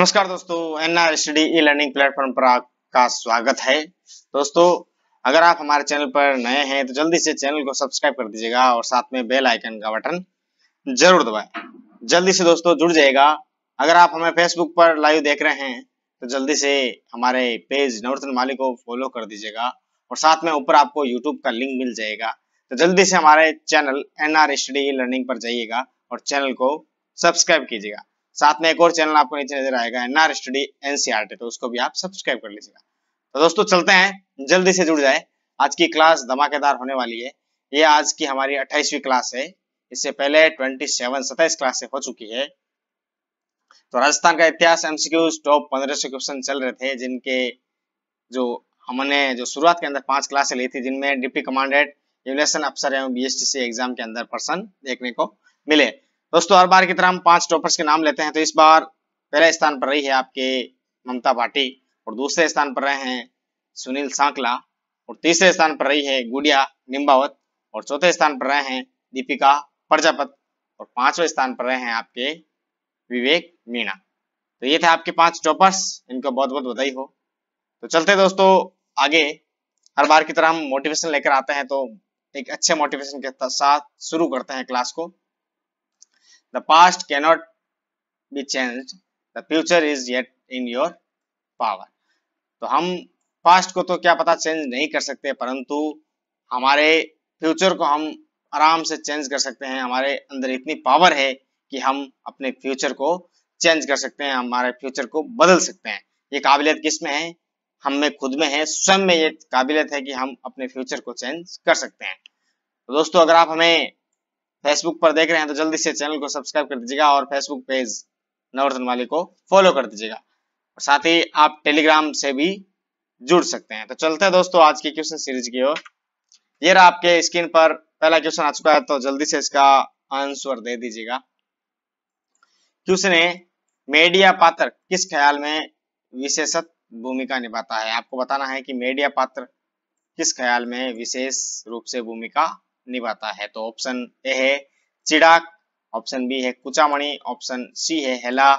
नमस्कार दोस्तों N R study e learning platform पर आपका स्वागत है दोस्तों अगर आप हमारे चैनल पर नए हैं तो जल्दी से चैनल को सब्सक्राइब कर दीजिएगा और साथ में बेल आइकन का बटन जरूर दबाएं जल्दी से दोस्तों जुड़ जाएगा अगर आप हमें फेसबुक पर लाइव देख रहे हैं तो जल्दी से हमारे पेज नवरत्न माली को फॉलो कर दीजिएगा और साथ में ऊपर आपको यूट्यूब का लिंक मिल जाएगा तो जल्दी से हमारे channel N R study learning पर जाइएगा और चैनल को सब्सक्राइब कीजिएगा साथ में एक और चैनल आपको नीचे नजर आएगा एन आर स्टडी एनसीआर तो उसको भी आप सब्सक्राइब कर लीजिएगा तो दोस्तों चलते हैं जल्दी से जुड़ जाए आज की क्लास धमाकेदार होने वाली है ये आज की हमारी अट्ठाईसवीं क्लास है इससे पहले ट्वेंटी सेवन सत्ताईस क्लास हो चुकी है तो राजस्थान का इतिहास एमसीक्यूज टॉप पंद्रह सौ क्वेश्चन चल रहे थे जिनके जो हमने जो शुरुआत के अंदर पांच क्लासे ली थी जिनमें डिप्टी कमांडेंट एवलेशन अफसर एवं बीएसटी एग्जाम के अंदर पर्सन देखने को मिले दोस्तों हर बार की तरह हम पांच टॉपर्स के नाम लेते हैं तो इस बार पहले स्थान पर रही है आपके ममता भाटी और दूसरे स्थान पर रहे हैं सुनील सांकला और तीसरे स्थान पर रही है गुड़िया निम्बावत और चौथे स्थान पर रहे हैं दीपिका प्रजापत और पांचवें स्थान पर रहे हैं आपके विवेक मीणा तो ये थे आपके पांच टॉपर्स इनको बहुत बहुत बधाई हो तो चलते दोस्तों आगे हर बार की तरह हम मोटिवेशन लेकर आते हैं तो एक अच्छे मोटिवेशन के साथ शुरू करते हैं क्लास को The past cannot be changed. The future is yet in your power. तो हम पास्ट को तो क्या पता चेंज नहीं कर सकते परंतु हमारे फ्यूचर को हम आराम से चेंज कर सकते हैं हमारे अंदर इतनी पावर है कि हम अपने फ्यूचर को चेंज कर सकते हैं हमारे फ्यूचर को बदल सकते हैं ये काबिलियत किस में है हम में खुद में है स्वयं में ये काबिलियत है कि हम अपने फ्यूचर को चेंज कर सकते हैं तो दोस्तों अगर आप हमें फेसबुक पर देख रहे हैं तो जल्दी से चैनल को सब्सक्राइब कर दीजिएगा और फेसबुक पेज नवर्धन माली को फॉलो कर दीजिएगा साथ ही आप टेलीग्राम से भी जुड़ सकते हैं तो चलते हैं दोस्तों आज की क्वेश्चन सीरीज की ओर ये रहा आपके स्क्रीन पर पहला क्वेश्चन आ चुका है तो जल्दी से इसका आंसर दे दीजिएगा क्वेश्चन है मीडिया पात्र किस ख्याल में विशेषत भूमिका निभाता है आपको बताना है कि मीडिया पात्र किस ख्याल में विशेष रूप से भूमिका निभाता है तो ऑप्शन ए है चिड़ाक ऑप्शन बी है कुचामणि ऑप्शन सी है हेला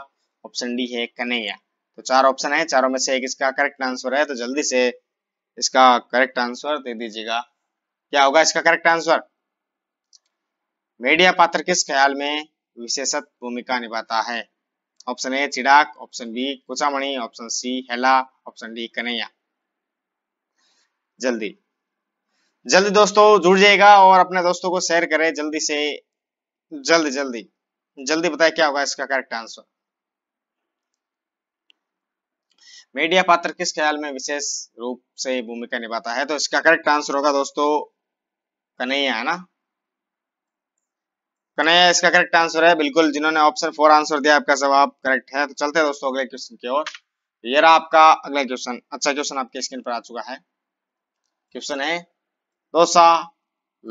ऑप्शन डी है कन्हैया तो चार ऑप्शन है चारों में से एक इसका करेक्ट आंसर है तो जल्दी से इसका करेक्ट आंसर दे दीजिएगा क्या होगा इसका करेक्ट आंसर मीडिया पात्र किस ख्याल में विशेषत भूमिका निभाता है ऑप्शन ए चिड़ाक ऑप्शन बी कुचामणि ऑप्शन सी हेला ऑप्शन डी कन्हैया जल्दी जल्दी दोस्तों जुड़ जाएगा और अपने दोस्तों को शेयर करें जल्दी से जल्द जल्दी जल्दी बताए क्या होगा इसका करेक्ट आंसर मीडिया पात्र किस ख्याल में विशेष रूप से भूमिका निभाता है तो इसका करेक्ट आंसर होगा दोस्तों कन्हैया है ना कन्हैया इसका करेक्ट आंसर है बिल्कुल जिन्होंने ऑप्शन फोर आंसर दिया आपका जवाब करेक्ट है तो चलते हैं दोस्तों अगले क्वेश्चन की ओर ये रहा आपका अगला क्वेश्चन अच्छा क्वेश्चन आपके स्क्रीन पर आ चुका है क्वेश्चन है दौसा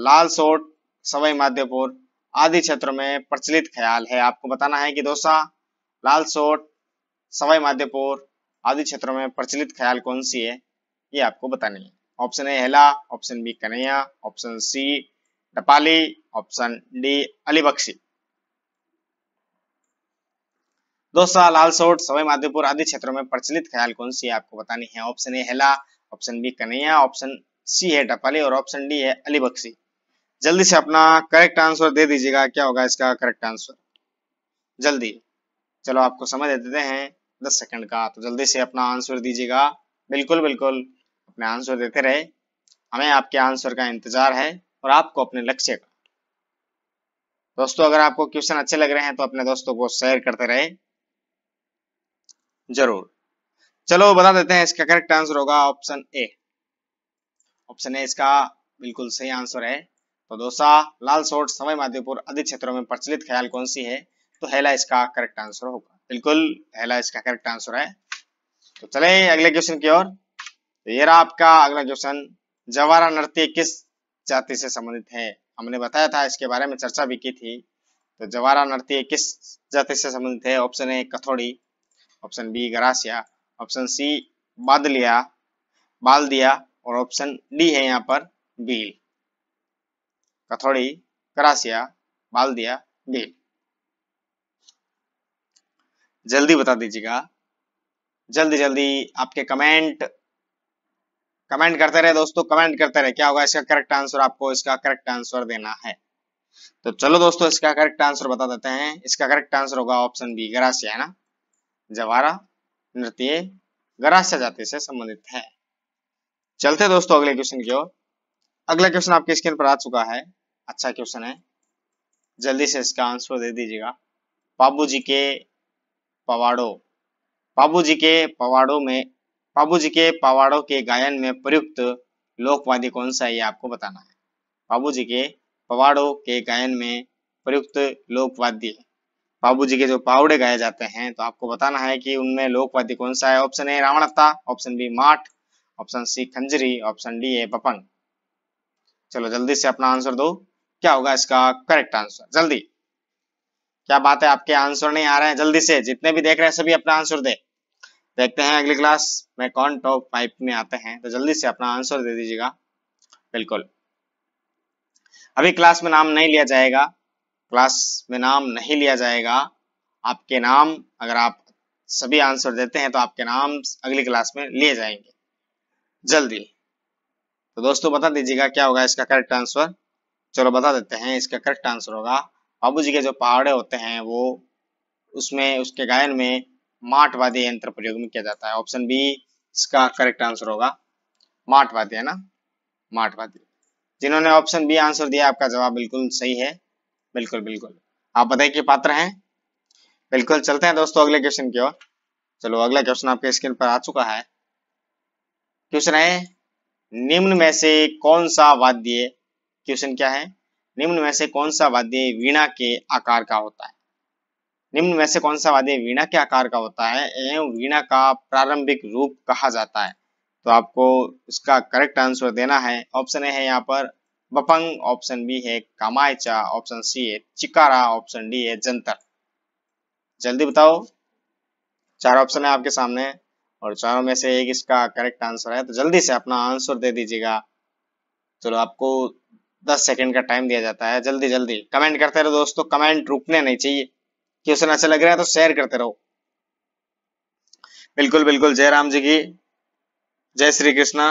लालसोट सवाई माधोपुर आदि क्षेत्रों में प्रचलित ख्याल है आपको बताना है कि दौसा लालसोट सवाई माधोपुर आदि क्षेत्रों में प्रचलित ख्याल कौन सी है ये आपको बतानी है ऑप्शन ए हेला ऑप्शन बी कन्हैया ऑप्शन सी डपाली ऑप्शन डी अलीबख्शी दौसा लालसोट सवाई माधोपुर आदि क्षेत्रों में प्रचलित ख्याल कौन सी है आपको बतानी है ऑप्शन ए हेला ऑप्शन बी कन्हैया ऑप्शन सी है टपाली और ऑप्शन डी है अली बख्शी जल्दी से अपना करेक्ट आंसर दे दीजिएगा क्या होगा इसका करेक्ट आंसर जल्दी चलो आपको समय दे देते हैं दस सेकंड का तो जल्दी से अपना आंसर दीजिएगा बिल्कुल बिल्कुल अपने आंसर देते रहे हमें आपके आंसर का इंतजार है और आपको अपने लक्ष्य का दोस्तों अगर आपको क्वेश्चन अच्छे लग रहे हैं तो अपने दोस्तों को शेयर करते रहे जरूर चलो बता देते हैं इसका करेक्ट आंसर होगा ऑप्शन ए ऑप्शन है इसका बिल्कुल सही आंसर है तो दोसा लाल सोट सवाई माधोपुर आदि क्षेत्रों में प्रचलित ख्याल कौन सी है तो हेला इसका करेक्ट आंसर होगा बिल्कुल हेला इसका करेक्ट आंसर है तो चले अगले क्वेश्चन की ओर तो ये रहा आपका अगला क्वेश्चन जवारा नृत्य किस जाति से संबंधित है हमने बताया था इसके बारे में चर्चा भी की थी तो जवारा नृत्य किस जाति से संबंधित है option A Kathodi option B Garasia option C बादलिया बालदिया और ऑप्शन डी है यहाँ पर बील कथौड़ी करासिया बालदिया बील जल्दी बता दीजिएगा जल्दी जल्दी आपके कमेंट कमेंट करते रहे दोस्तों कमेंट करते रहे क्या होगा इसका करेक्ट आंसर आपको इसका करेक्ट आंसर देना है तो चलो दोस्तों इसका करेक्ट आंसर बता देते हैं इसका करेक्ट आंसर होगा ऑप्शन बी गरासिया है ना जवारा नृत्य गरासिया जाति से संबंधित है चलते दोस्तों अगले क्वेश्चन की ओर अगला क्वेश्चन आपके स्क्रीन पर आ चुका है अच्छा क्वेश्चन है जल्दी से इसका आंसर दे दीजिएगा बाबू जी के पवाड़ो बाबू जी के पवाड़ो में बाबू जी के पवाड़ो के गायन में प्रयुक्त लोकवाद्य कौन सा है ये आपको बताना है बाबू जी के पवाड़ों के गायन में प्रयुक्त लोकवाद्य बाबू जी के जो पावड़े गाए जाते हैं तो आपको बताना है कि उनमें लोकवाद्य कौन सा है ऑप्शन ए रावणता ऑप्शन बी माठ ऑप्शन सी खंजरी ऑप्शन डी है पपंग चलो जल्दी से अपना आंसर दो क्या होगा इसका करेक्ट आंसर जल्दी क्या बात है आपके आंसर नहीं आ रहे हैं जल्दी से जितने भी देख रहे हैं सभी अपना आंसर दे देखते हैं अगली क्लास में कौन टॉप फाइव में आते हैं तो जल्दी से अपना आंसर दे दीजिएगा बिल्कुल अभी क्लास में नाम नहीं लिया जाएगा क्लास में नाम नहीं लिया जाएगा आपके नाम अगर आप सभी आंसर देते हैं तो आपके नाम अगली क्लास में लिए जाएंगे जल्दी तो दोस्तों बता दीजिएगा क्या होगा इसका करेक्ट आंसर चलो बता देते हैं इसका करेक्ट आंसर होगा बाबू जी के जो पहाड़े होते हैं वो उसमें उसके गायन में माठवादी यंत्र प्रयोग में किया जाता है ऑप्शन बी इसका करेक्ट आंसर होगा माठ है ना माठवादी जिन्होंने ऑप्शन बी आंसर दिया आपका जवाब बिल्कुल सही है बिल्कुल बिल्कुल आप बताइए कि पात्र हैं बिल्कुल चलते हैं दोस्तों अगले क्वेश्चन की ओर चलो अगला क्वेश्चन आपके स्क्रीन पर आ चुका है क्वेश्चन है निम्न में से कौन सा वाद्य क्वेश्चन क्या है निम्न में से कौन सा वाद्य वीणा के आकार का होता है निम्न में से कौन सा वाद्य वीणा के आकार का होता है एवं वीणा का प्रारंभिक रूप कहा जाता है तो आपको इसका करेक्ट आंसर देना है ऑप्शन ए है यहाँ पर बपंग ऑप्शन बी है कामायचा ऑप्शन सी है चिकारा ऑप्शन डी है जंतर जल्दी बताओ चार ऑप्शन है आपके सामने और चारों में से एक इसका करेक्ट आंसर है तो जल्दी से अपना आंसर दे दीजिएगा चलो आपको दस सेकेंड का टाइम दिया जाता है जल्दी जल्दी कमेंट करते रहो दोस्तों कमेंट रुकने नहीं चाहिए क्वेश्चन अच्छा लग रहा है तो शेयर करते रहो बिल्कुल बिल्कुल जय राम जी की जय श्री कृष्णा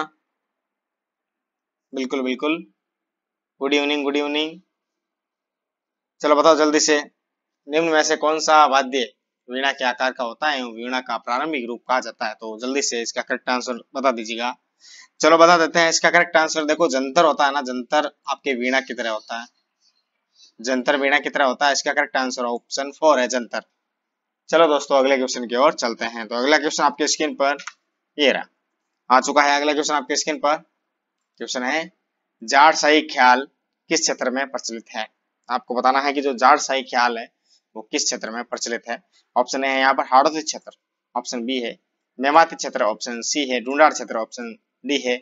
बिल्कुल बिल्कुल गुड इवनिंग गुड इवनिंग चलो बताओ जल्दी से निम्न में से कौन सा वाद्य वीणा के आकार का होता है वीणा का प्रारंभिक रूप कहा जाता है तो जल्दी से इसका करेक्ट आंसर बता दीजिएगा चलो बता देते हैं इसका करेक्ट आंसर देखो जंतर होता है ना जंतर आपके वीणा की तरह होता है जंतर वीणा की तरह होता है इसका करेक्ट आंसर ऑप्शन फोर है जंतर चलो दोस्तों अगले क्वेश्चन की ओर चलते हैं तो अगला क्वेश्चन आपके स्क्रीन पर ये रहा आ चुका है अगला क्वेश्चन आपके स्क्रीन पर क्वेश्चन है जाड सही ख्याल किस क्षेत्र में प्रचलित है आपको बताना है कि जो जाड सही ख्याल है वो किस क्षेत्र में प्रचलित है ऑप्शन ए है यहाँ पर हाड़ौती क्षेत्र ऑप्शन बी है मेवाती क्षेत्र ऑप्शन सी है डूडार क्षेत्र ऑप्शन डी है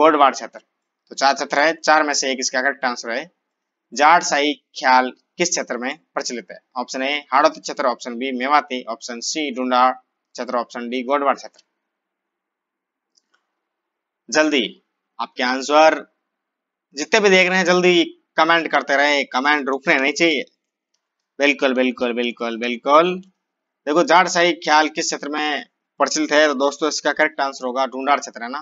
गोडवाड़ क्षेत्र तो चार क्षेत्र है चार में से एक इसका करेक्ट आंसर है जाट साई ख्याल किस क्षेत्र में प्रचलित है ऑप्शन ए हाड़ौती क्षेत्र option B Mewati option C Dhundhar क्षेत्र ऑप्शन डी गोडवाड़ क्षेत्र जल्दी आपके आंसर जितने भी देख रहे हैं जल्दी कमेंट करते रहे कमेंट रुकने नहीं चाहिए बिल्कुल बिल्कुल बिल्कुल बिल्कुल देखो जाट शाही ख्याल किस क्षेत्र में प्रचलित है तो दोस्तों इसका करेक्ट आंसर होगा ढूंढाड़ क्षेत्र है ना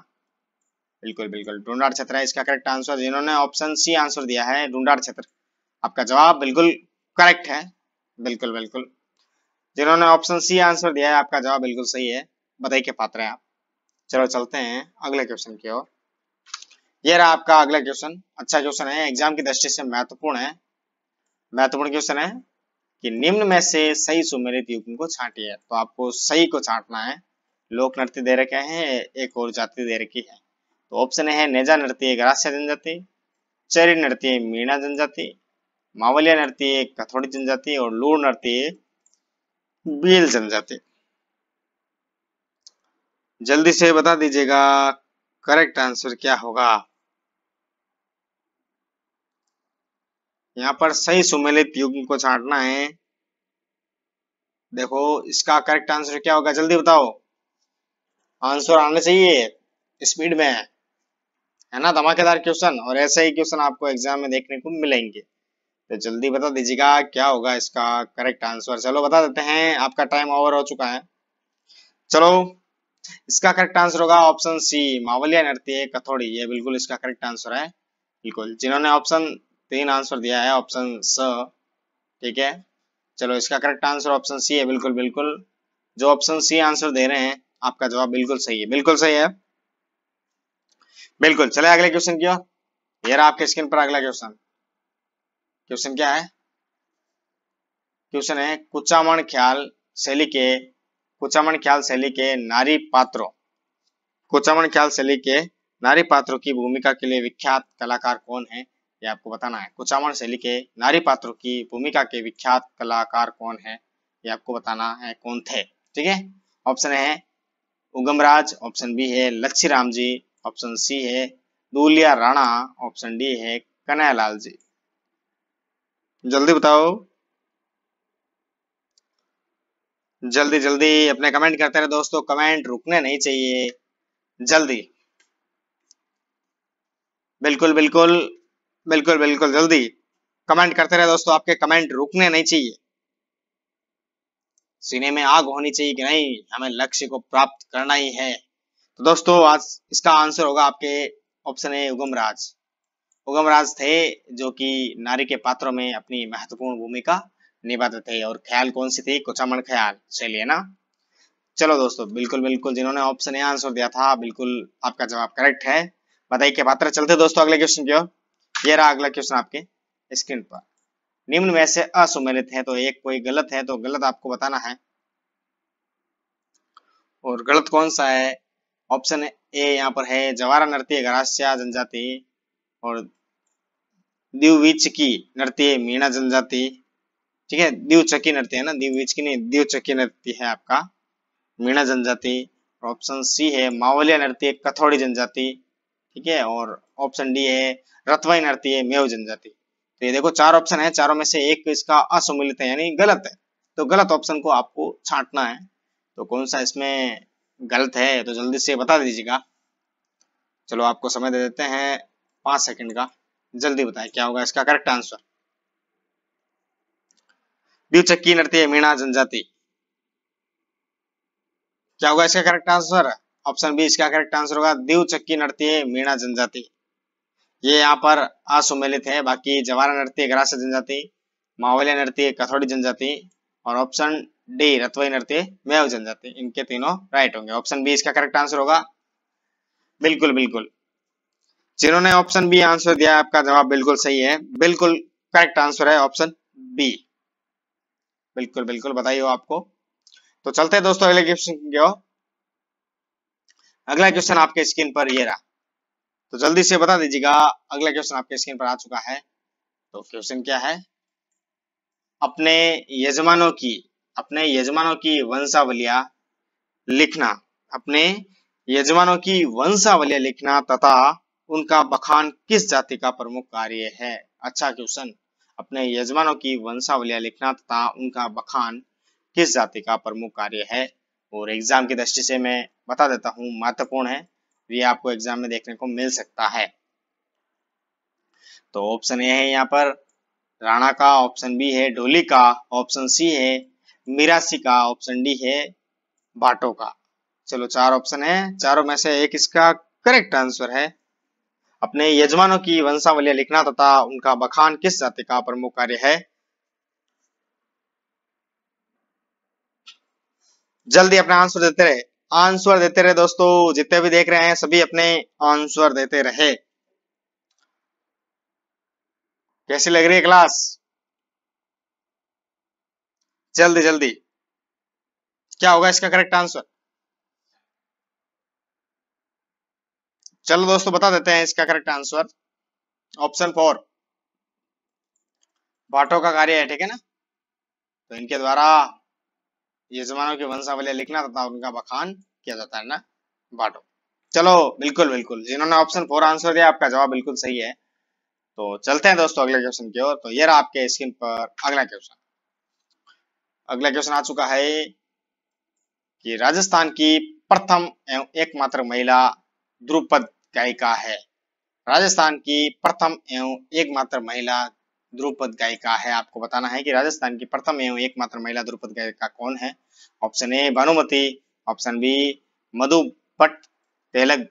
बिल्कुल बिल्कुल ढूंढाड़ क्षेत्र है इसका करेक्ट आंसर जिन्होंने ऑप्शन सी आंसर दिया है ढूंढाड़ क्षेत्र आपका जवाब बिल्कुल करेक्ट है बिल्कुल बिल्कुल जिन्होंने ऑप्शन सी आंसर दिया है आपका जवाब बिल्कुल सही है बधाई के पात्र है आप चलो चलते हैं अगले क्वेश्चन की ओर यह रहा आपका अगला क्वेश्चन अच्छा क्वेश्चन है एग्जाम की दृष्टि से महत्वपूर्ण है महत्वपूर्ण क्वेश्चन है कि निम्न में से सही सुमेरित युग्म को छाटिए तो आपको सही को छाटना है लोक नृत्य दे रखे हैं एक और जाति दे रखी है तो ऑप्शन है नेजा नृत्य ग्रास्य जनजाति चरी नृत्य मीणा जनजाति मावलिया नृत्य कथोड़ी जनजाति और लूर नृत्य बील जनजाति जल्दी से बता दीजिएगा करेक्ट आंसर क्या होगा यहाँ पर सही सुमेलित युग्म को छांटना है देखो इसका करेक्ट आंसर क्या होगा जल्दी बताओ आंसर आना चाहिए स्पीड में है ना धमाकेदार क्वेश्चन और ऐसे ही क्वेश्चन आपको एग्जाम में देखने को मिलेंगे तो जल्दी बता दीजिएगा क्या होगा इसका करेक्ट आंसर चलो बता देते हैं आपका टाइम ओवर हो चुका है चलो इसका करेक्ट आंसर होगा ऑप्शन सी मावलिया नृत्य कथोड़ी ये बिल्कुल इसका करेक्ट आंसर है बिल्कुल जिन्होंने ऑप्शन तीन आंसर दिया है ऑप्शन स ठीक है चलो इसका करेक्ट आंसर ऑप्शन सी है बिल्कुल बिल्कुल जो ऑप्शन सी आंसर दे रहे हैं आपका जवाब बिल्कुल सही है बिल्कुल सही है बिल्कुल चले अगले क्वेश्चन की ओर ये आपके स्क्रीन पर अगला क्वेश्चन क्वेश्चन क्या है क्वेश्चन है कुचामण ख्याल शैली के कुचामण ख्याल शैली के नारी पात्रों कुचामण ख्याल शैली के नारी पात्रों की भूमिका के लिए विख्यात कलाकार कौन है ये आपको बताना है कुचामण शैली के नारी पात्रों की भूमिका के विख्यात कलाकार कौन है ये आपको बताना है कौन थे ठीक है ऑप्शन है उगमराज ऑप्शन बी है लच्छी राम जी ऑप्शन सी है दूलिया राणा ऑप्शन डी है कन्हैयालाल जी जल्दी बताओ जल्दी जल्दी अपने कमेंट करते रहे दोस्तों कमेंट रुकने नहीं चाहिए जल्दी बिल्कुल बिल्कुल बिल्कुल बिल्कुल जल्दी कमेंट करते रहे दोस्तों आपके कमेंट रुकने नहीं चाहिए सीने में आग होनी चाहिए कि नहीं हमें लक्ष्य को प्राप्त करना ही है तो दोस्तों आज इसका आंसर होगा आपके ऑप्शन है उगमराज उगमराज थे जो कि नारी के पात्रों में अपनी महत्वपूर्ण भूमिका निभाते थे और ख्याल कौन सी थी कुचामण ख्याल चलिए ना चलो दोस्तों बिल्कुल बिल्कुल जिन्होंने ऑप्शन ए आंसर दिया था बिल्कुल आपका जवाब करेक्ट है बताइए के पात्र चलते दोस्तों अगले क्वेश्चन की ओर ये रहा अगला क्वेश्चन आपके स्क्रीन पर निम्न में से असुमेलित है तो एक कोई गलत है तो गलत आपको बताना है और गलत कौन सा है ऑप्शन ए यहाँ पर है जवारा नृत्य घरास्या जनजाति और द्विवीच की नृत्य मीणा जनजाति ठीक है चक्की नृत्य है ना द्विवीच की नहीं दीव चक्की नृत्य है आपका मीणा जनजाति ऑप्शन सी है मावलिया नृत्य कथौड़ी जनजाति ठीक है और ऑप्शन डी है रथवाई नरती है मेव जनजाति तो ये देखो चार ऑप्शन है चारों में से एक इसका असम्मिलित है यानी गलत है तो गलत ऑप्शन को आपको छांटना है तो कौन सा इसमें गलत है तो जल्दी से बता दीजिएगा चलो आपको समय दे देते हैं पांच सेकंड का जल्दी बताएं क्या होगा इसका करेक्ट आंसर द्विचक्की नृत्य मीणा जनजाति क्या होगा इसका करेक्ट आंसर ऑप्शन बी इसका करेक्ट आंसर होगा दीव चक्की नृत्य मीणा जनजाति ये यहाँ पर असुमेलित है बाकी जवारा नृत्य ग्रास जनजाति मावलिया नृत्य कथौड़ी जनजाति और ऑप्शन डी रतवई नृत्य मेव जनजाति इनके तीनों राइट होंगे ऑप्शन बी इसका करेक्ट आंसर होगा बिल्कुल बिल्कुल जिन्होंने ऑप्शन बी आंसर दिया आपका जवाब बिल्कुल सही है बिल्कुल करेक्ट आंसर है ऑप्शन बी बिल्कुल बिल्कुल बताइए आपको तो चलते हैं दोस्तों अगले क्वेश्चन की ओर अगला क्वेश्चन आपके स्क्रीन पर ये रहा तो जल्दी से बता दीजिएगा अगला क्वेश्चन आपके स्क्रीन पर आ चुका है तो क्वेश्चन क्या है अपने यजमानों की अपने यजमानों की वंशावलिया लिखना अपने यजमानों की वंशावलिया लिखना तथा उनका बखान किस जाति का प्रमुख कार्य है अच्छा क्वेश्चन अपने यजमानों की वंशावलिया लिखना तथा उनका बखान किस जाति का प्रमुख कार्य है और एग्ज़ाम की दृष्टि से मैं बता देता हूँ महत्वपूर्ण है ये आपको एग्ज़ाम में देखने को मिल सकता है तो ऑप्शन ए है यहाँ पर राणा का ऑप्शन बी है ढोली का ऑप्शन सी है मीरासी का ऑप्शन डी है बाटो का चलो चार ऑप्शन है चारों में से एक इसका करेक्ट आंसर है अपने यजमानों की वंशावलियां लिखना तथा उनका बखान किस जाति का प्रमुख कार्य है जल्दी अपना आंसर देते रहे आंसर देते रहे दोस्तों जितने भी देख रहे हैं सभी अपने आंसर देते रहे कैसी लग रही है क्लास जल्दी जल्दी क्या होगा इसका करेक्ट आंसर चलो दोस्तों बता देते हैं इसका करेक्ट आंसर ऑप्शन फोर बाटो का कार्य है ठीक है ना तो इनके द्वारा यजमानों की वंशावली लिखना तथा उनका बखान किया जाता है ना बाटो चलो बिल्कुल बिल्कुल जिन्होंने ऑप्शन फोर आंसर दिया आपका जवाब बिल्कुल सही है तो चलते हैं दोस्तों अगले क्वेश्चन की ओर तो ये रहा आपके स्क्रीन पर अगला क्वेश्चन अगला क्वेश्चन आ चुका है कि राजस्थान की प्रथम एवं एकमात्र महिला द्रुपद गायिका है राजस्थान की प्रथम एवं एकमात्र महिला द्रुपद गायिका है आपको बताना है कि राजस्थान की प्रथम एवं एकमात्र महिला द्रुपद गायिका कौन है option A Bhanumati option B Madhu Bhatt Telang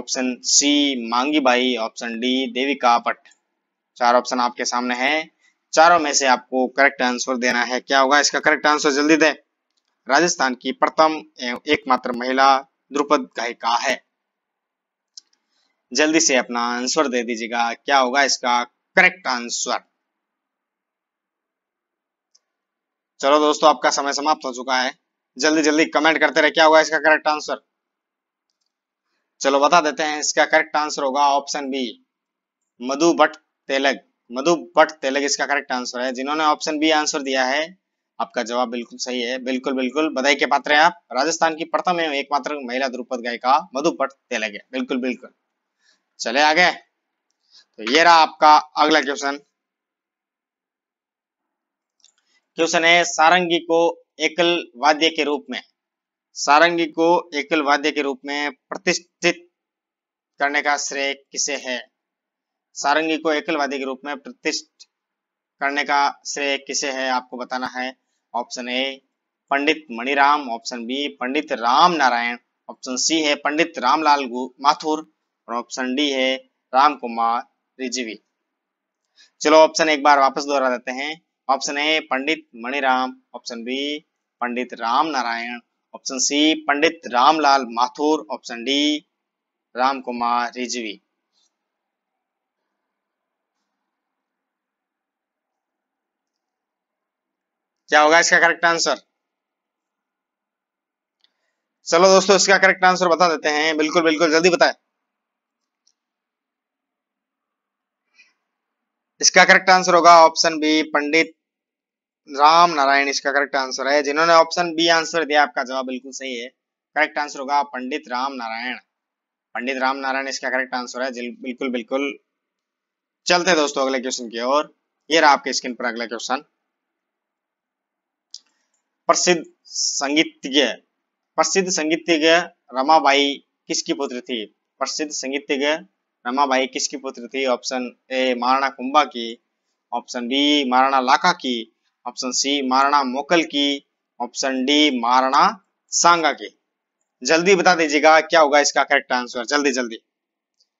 option C Mangi Bai option D Devika Bhatt चार ऑप्शन आपके सामने हैं चारों में से आपको करेक्ट आंसर देना है क्या होगा इसका करेक्ट आंसर जल्दी दे राजस्थान की प्रथम एवं एकमात्र महिला द्रुपद गायिका है जल्दी से अपना आंसर दे दीजिएगा क्या होगा इसका करेक्ट आंसर चलो दोस्तों आपका समय समाप्त हो चुका है जल्दी जल्दी कमेंट करते रहे क्या होगा इसका करेक्ट आंसर चलो बता देते हैं इसका करेक्ट आंसर होगा ऑप्शन बी मधु भट्ट तेलग मधु भट्ट तेलग इसका करेक्ट आंसर है जिन्होंने ऑप्शन बी आंसर दिया है आपका जवाब बिल्कुल सही है बिल्कुल बिल्कुल बधाई के पात्र हैं आप राजस्थान की प्रथम एवं एकमात्र महिला द्रुपद गायिका मधु भट्ट तेलग है बिल्कुल बिल्कुल चले आगे तो ये रहा आपका अगला क्वेश्चन क्वेश्चन है सारंगी को एकल वाद्य के रूप में सारंगी को एकल वाद्य के रूप में प्रतिष्ठित करने का श्रेय किसे है सारंगी को एकल वाद्य के रूप में प्रतिष्ठित करने का श्रेय किसे है आपको बताना है option A Pandit Maniram option B Pandit Ram Narayan option C है पंडित रामलाल माथुर और ऑप्शन डी है राम कुमार रिजवी चलो ऑप्शन एक बार वापस दोहरा देते हैं option A Pandit Maniram option B Pandit Ram Narayan option C Pandit Ramlal Mathur option D Ram Kumar Rizvi क्या होगा इसका करेक्ट आंसर चलो दोस्तों इसका करेक्ट आंसर बता देते हैं बिल्कुल बिल्कुल जल्दी बताए इसका करेक्ट आंसर होगा ऑप्शन बी पंडित राम नारायण इसका करेक्ट आंसर है जिन्होंने ऑप्शन बी आंसर दिया आपका जवाब बिल्कुल सही है करेक्ट आंसर होगा पंडित राम नारायण पंडित राम नारायण इसका करेक्ट आंसर है बिल्कुल बिल्कुल चलते दोस्तों अगले क्वेश्चन की ओर ये रहा आपके स्क्रीन पर अगला क्वेश्चन प्रसिद्ध संगीतज्ञ प्रसिद्ध संगीतज्ञ रमाबाई किसकी पुत्र थी प्रसिद्ध संगीतज्ञ रमाबाई किसकी पुत्र थी ऑप्शन ए महाराणा कुंभा की ऑप्शन बी महाराणा लाका की ऑप्शन सी माराणा मोकल की ऑप्शन डी महाराणा सांगा की जल्दी बता दीजिएगा क्या होगा इसका करेक्ट आंसर जल्दी जल्दी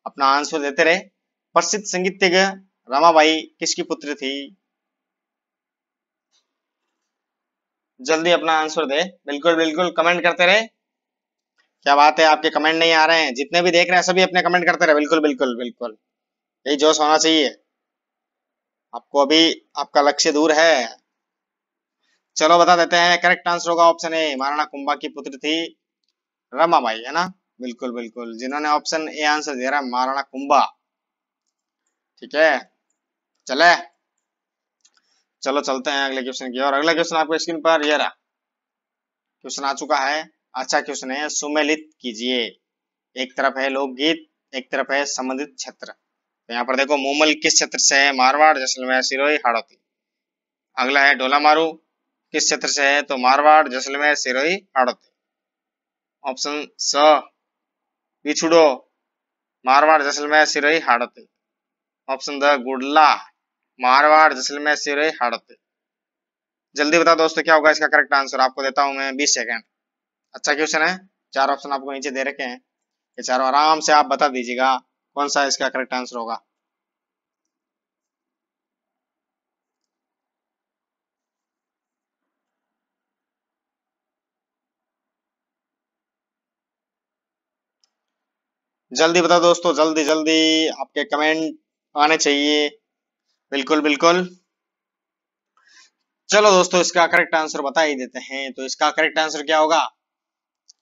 अपना आंसर देते रहे प्रसिद्ध संगीत रमाबाई किसकी पुत्र थी जल्दी अपना आंसर दे बिल्कुल बिल्कुल कमेंट करते रहे क्या बात है आपके कमेंट नहीं आ रहे हैं जितने भी देख रहे हैं सभी अपने कमेंट करते रहे बिल्कुल बिल्कुल बिल्कुल यही जोश होना चाहिए आपको अभी आपका लक्ष्य दूर है चलो बता देते हैं करेक्ट आंसर होगा ऑप्शन ए महाराणा कुंभा की पुत्र थी रमाबाई है ना बिल्कुल बिल्कुल जिन्होंने ऑप्शन ए आंसर दे रहा है महाराणा कुंभा ठीक है चले चलो चलते हैं अगले क्वेश्चन की और अगला क्वेश्चन आपको स्क्रीन पर ये रहा क्वेश्चन आ चुका है अच्छा क्वेश्चन है सुमेलित कीजिए एक तरफ है लोकगीत एक तरफ है संबंधित क्षेत्र तो यहाँ पर देखो मोमल किस क्षेत्र से है मारवाड़ जैसलमेर सिरोही हाड़ौती अगला है डोला मारू किस क्षेत्र से है तो मारवाड़ जैसलमेर सिरोही हाड़ौती ऑप्शन स बिछुड़ो मारवाड़ जैसलमेर सिरोही हाड़ौती ऑप्शन द गुडला मारवाड़ जैसलमेर सिरोही हाड़ौती जल्दी बताओ दोस्तों क्या होगा इसका करेक्ट आंसर आपको देता हूं मैं बीस सेकेंड अच्छा क्वेश्चन है चार ऑप्शन आपको नीचे दे रखे हैं ये चारों आराम से आप बता दीजिएगा कौन सा इसका करेक्ट आंसर होगा जल्दी बताओ दोस्तों जल्दी जल्दी आपके कमेंट आने चाहिए बिल्कुल बिल्कुल चलो दोस्तों इसका करेक्ट आंसर बता ही देते हैं तो इसका करेक्ट आंसर क्या होगा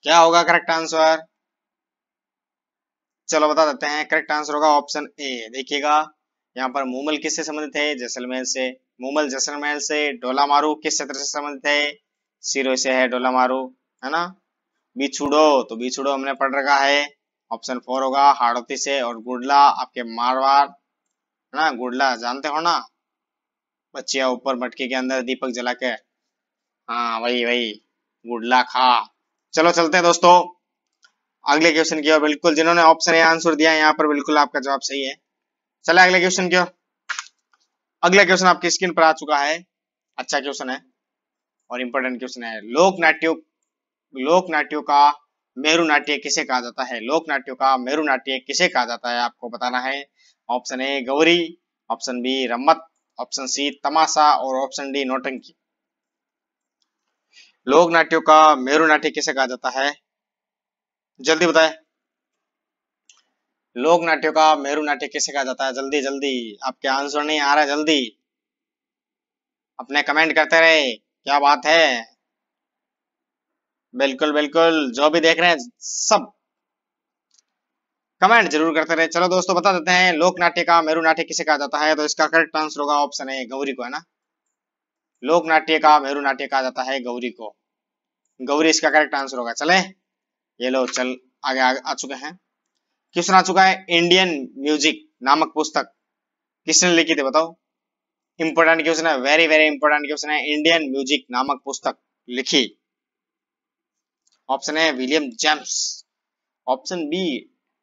क्या होगा करेक्ट आंसर चलो बता देते हैं करेक्ट आंसर होगा ऑप्शन ए देखिएगा यहाँ पर मूमल किससे संबंधित है जैसलमेर से मूमल जैसलमेर से डोलामारू किस क्षेत्र से संबंधित है सिरो से है डोलामारू है ना बिछुड़ो तो बिछुड़ो हमने पढ़ रखा है ऑप्शन फोर होगा हाड़ोती से और गुड़ला आपके मारवाड़ है ना गुड़ला जानते हो ना बच्चिया ऊपर मटके के अंदर दीपक जला के हाँ वही वही गुड़ला खा चलो चलते हैं दोस्तों अगले क्वेश्चन की ओर बिल्कुल जिन्होंने ऑप्शन ए आंसर दिया है यहाँ पर बिल्कुल आपका जवाब सही है चले अगले क्वेश्चन की ओर अगला क्वेश्चन आपकी स्क्रीन पर आ चुका है अच्छा क्वेश्चन है और इंपॉर्टेंट क्वेश्चन है लोक नाट्यों लोक नाट्यों का मेरू नाट्य किसे कहा जाता है लोक नाट्यों का मेरू नाट्य किसे कहा जाता है आपको बताना है ऑप्शन ए गौरी ऑप्शन बी रम्मत ऑप्शन सी तमाशा और ऑप्शन डी नौटंकी लोक नाट्यों का मेरू नाट्य किसे कहा जाता है जल्दी बताए लोक नाट्यों का मेरू नाट्य किसे कहा जाता है जल्दी जल्दी आपके आंसर नहीं आ रहा है जल्दी अपने कमेंट करते रहे क्या बात है बिल्कुल बिल्कुल जो भी देख रहे हैं सब कमेंट जरूर करते रहे चलो दोस्तों बता देते हैं लोक नाट्य का मेरू नाट्य किसे कहा जाता है तो इसका करेक्ट आंसर होगा ऑप्शन है गौरी को है ना लोक नाट्य का मेरू नाट्य कहा जाता है गौरी को गौरी इसका करेक्ट आंसर होगा चले ये लो चल आगे आ, आ चुके हैं क्वेश्चन आ चुका है इंडियन म्यूजिक नामक पुस्तक किसने लिखी थी बताओ इंपोर्टेंट क्वेश्चन है वेरी वेरी इंपोर्टेंट क्वेश्चन है इंडियन म्यूजिक नामक पुस्तक लिखी ऑप्शन है William James option B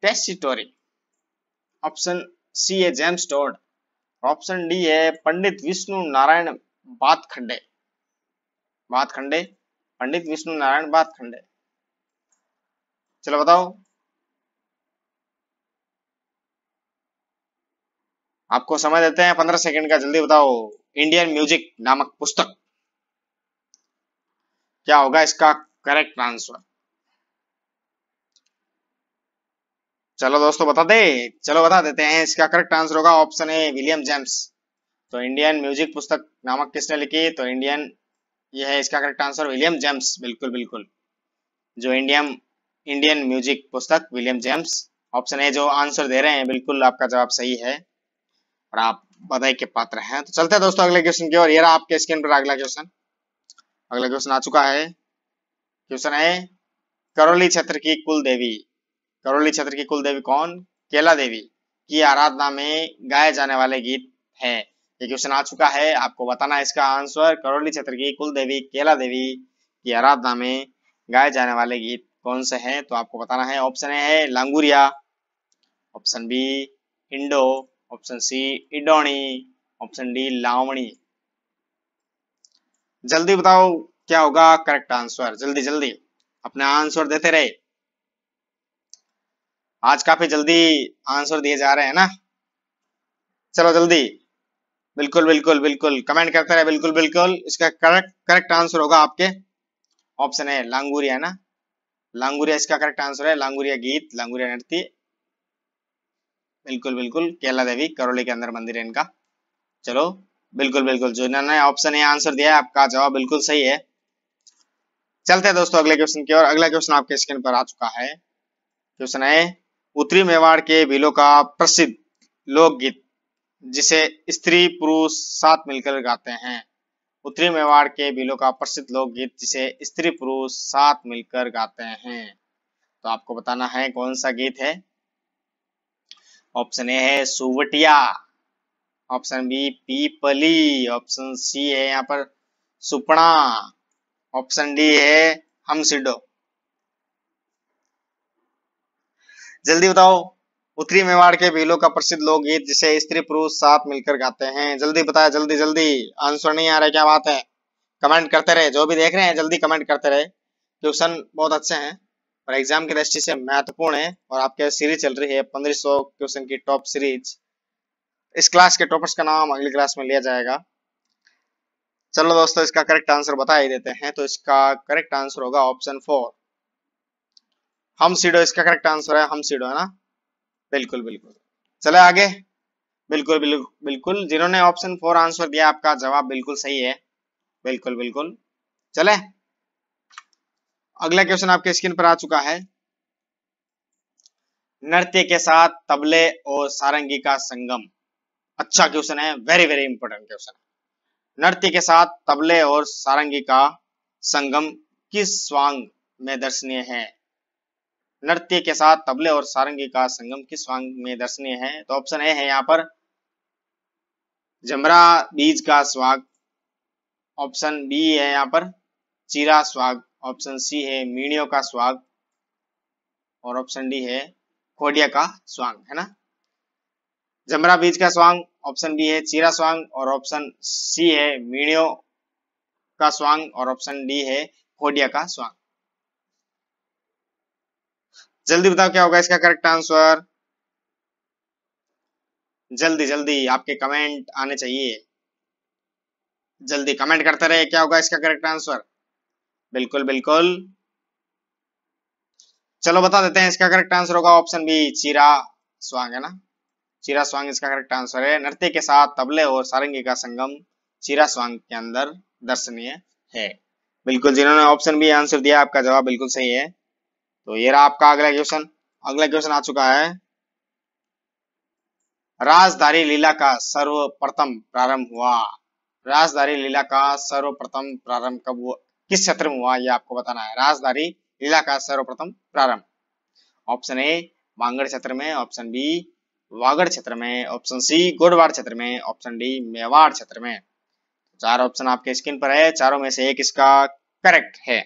Tessitori option C है जेम्स टोड ऑप्शन डी है पंडित विष्णु नारायण बातखंडे बातखंडे पंडित विष्णु नारायण बातखंडे चलो बताओ आपको समय देते हैं पंद्रह सेकंड का जल्दी बताओ इंडियन म्यूजिक नामक पुस्तक क्या होगा इसका करेक्ट आंसर चलो दोस्तों बता दे चलो बता देते हैं इसका करेक्ट आंसर होगा ऑप्शन ए विलियम जेम्स तो इंडियन म्यूजिक पुस्तक नामक किसने लिखी तो इंडियन ये है इसका करेक्ट आंसर विलियम जेम्स बिल्कुल बिल्कुल जो इंडियन इंडियन म्यूजिक पुस्तक विलियम जेम्स ऑप्शन ए जो आंसर दे रहे हैं बिल्कुल आपका जवाब सही है और आप बधाई के पात्र हैं तो चलते हैं दोस्तों अगले क्वेश्चन की ओर ये रहा आपके स्क्रीन पर अगला क्वेश्चन अगला क्वेश्चन आ चुका है क्वेश्चन है करौली क्षेत्र की कुल देवी करौली क्षेत्र की कुल देवी कौन केला देवी की आराधना में गाए जाने वाले गीत है ये क्वेश्चन आ चुका है आपको बताना है इसका आंसर करौली क्षेत्र की कुल देवी केला देवी की आराधना में गाए जाने वाले गीत कौन से हैं तो आपको बताना है ऑप्शन ए है लांगुरिया ऑप्शन बी इंडो ऑप्शन सी इडोनी ऑप्शन डी लावणी जल्दी बताओ क्या होगा करेक्ट आंसर जल्दी जल्दी अपने आंसर देते रहे आज काफी जल्दी आंसर दिए जा रहे हैं ना चलो जल्दी बिल्कुल बिल्कुल बिल्कुल कमेंट करते रहे बिल्कुल बिल्कुल इसका करेक्ट करेक्ट आंसर होगा आपके ऑप्शन है लांगूरिया ना लांगूरिया इसका करेक्ट आंसर है लांगूरिया गीत लांगुरिया नृत्य बिल्कुल बिल्कुल केला देवी करौली के अंदर मंदिर है इनका चलो बिल्कुल बिल्कुल जो इन्होंने ऑप्शन ये आंसर दिया है आपका जवाब बिल्कुल सही है चलते हैं दोस्तों अगले क्वेश्चन की ओर अगला क्वेश्चन आपके स्क्रीन पर आ चुका है क्वेश्चन है उत्तरी मेवाड़ के भीलों का प्रसिद्ध लोकगीत जिसे स्त्री पुरुष साथ मिलकर गाते हैं उत्तरी मेवाड़ के भीलों का प्रसिद्ध लोकगीत जिसे स्त्री पुरुष साथ मिलकर गाते हैं तो आपको बताना है कौन सा गीत है ऑप्शन ए है सुवटिया ऑप्शन बी पीपली ऑप्शन सी है यहाँ पर सुपना ऑप्शन डी है हम सिडो जल्दी बताओ उत्तरी मेवाड़ के भीलों का प्रसिद्ध लोकगीत जिसे स्त्री पुरुष साथ मिलकर गाते हैं जल्दी बताया जल्दी जल्दी आंसर नहीं आ रहा क्या बात है कमेंट करते रहे जो भी देख रहे हैं जल्दी कमेंट करते रहे क्वेश्चन बहुत अच्छे हैं और एग्जाम की दृष्टि से महत्वपूर्ण है और आपके सीरीज चल रही है पंद्रह क्वेश्चन की टॉप सीरीज इस क्लास के टॉपर्स का नाम अगली क्लास में लिया जाएगा चलो दोस्तों इसका करेक्ट आंसर बता ही देते हैं तो इसका करेक्ट आंसर होगा ऑप्शन फोर हम सीडो इसका करेक्ट आंसर है हम सीडो है ना बिल्कुल बिल्कुल चले आगे बिल्कुल बिल्कुल बिल्कुल जिन्होंने ऑप्शन फोर आंसर दिया आपका जवाब बिल्कुल सही है बिल्कुल बिल्कुल चले अगला क्वेश्चन आपके स्क्रीन पर आ चुका है नृत्य के साथ तबले और सारंगी का संगम अच्छा क्वेश्चन है वेरी वेरी इंपॉर्टेंट क्वेश्चन नृत्य के साथ तबले और सारंगी का संगम किस स्वांग में दर्शनीय है नृत्य के साथ तबले और सारंगी का संगम किस स्वांग में दर्शनीय है तो ऑप्शन ए है यहाँ पर जमरा बीज का स्वाग ऑप्शन बी है यहाँ पर चीरा स्वाग ऑप्शन सी है मीणियों का स्वाग और ऑप्शन डी है खोडिया का स्वांग है ना जमरा बीज का स्वांग ऑप्शन बी है चीरा स्वांग और ऑप्शन सी है मीणियो का स्वांग और ऑप्शन डी है होडिया का स्वांग जल्दी बताओ क्या होगा इसका करेक्ट आंसर जल्दी जल्दी आपके कमेंट आने चाहिए जल्दी कमेंट करते रहे क्या होगा इसका करेक्ट आंसर बिल्कुल बिल्कुल चलो बता देते हैं इसका करेक्ट आंसर होगा ऑप्शन बी चीरा स्वांग है ना चीरा स्वांग इसका करेक्ट आंसर है नृत्य के साथ तबले और सारंगी का संगम चीरा स्वांग के अंदर दर्शनीय है बिल्कुल जिन्होंने ऑप्शन बी आंसर दिया आपका जवाब बिल्कुल सही है तो ये रहा आपका अगला क्वेश्चन अगला क्वेश्चन आ चुका है राजधारी लीला का सर्वप्रथम प्रारंभ हुआ राजधारी लीला का सर्वप्रथम प्रारंभ कब हुआ किस क्षेत्र में हुआ ये आपको बताना है राजधारी लीला का सर्वप्रथम प्रारंभ ऑप्शन ए मांगड़ क्षेत्र में ऑप्शन बी वागड़ क्षेत्र में ऑप्शन सी गोडवार क्षेत्र में ऑप्शन डी मेवाड़ क्षेत्र में तो चार ऑप्शन आपके स्क्रीन पर है चारों में से एक इसका करेक्ट है